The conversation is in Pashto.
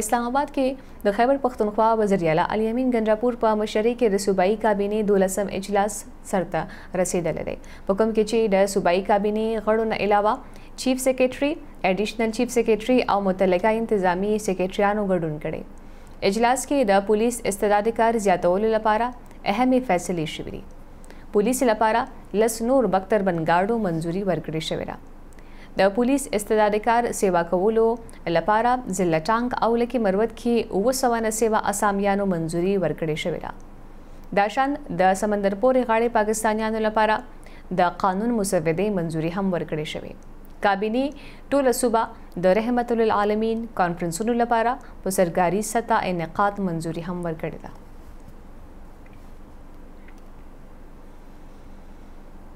اسلام آباد کې د خیبر پښتونخوا وزیر اعلی علي امین ګنجاپور په مشرۍ کې د صوبایي کابینې دولسم اجلاس سرته رسیدل دی په کوم کې چې د صوبایي کابینې غړو نه علاوه چیف سیکریټري اډیشنل چیف سیکریټري او متعلقه انتظامی سیکریټریانو ګډون کړي اجلاس کې د پولیس استعداد کار زیاتولو لپاره اهمې فیصلې شوې دي پولیس لپاره لس نور بختربن ګاډو منځوري ورکړې شوې ده د پولیس استعدادکار سیوا کولو لپاره ضلع ټانک او لکی مروت کې اوه سوه نه سیوا اسامیانو منځوري ورکړې شوې ده دا شان د سمندر پورې غاړې پاکستانیانو لپاره د قانون مسودې منځوري هم ورکړې شوې کابینه ټوله صوبه د رحمت للعالمین کانفرنسونو لپاره په سرکاري سطح انعقاد منځوري هم ورکړې ده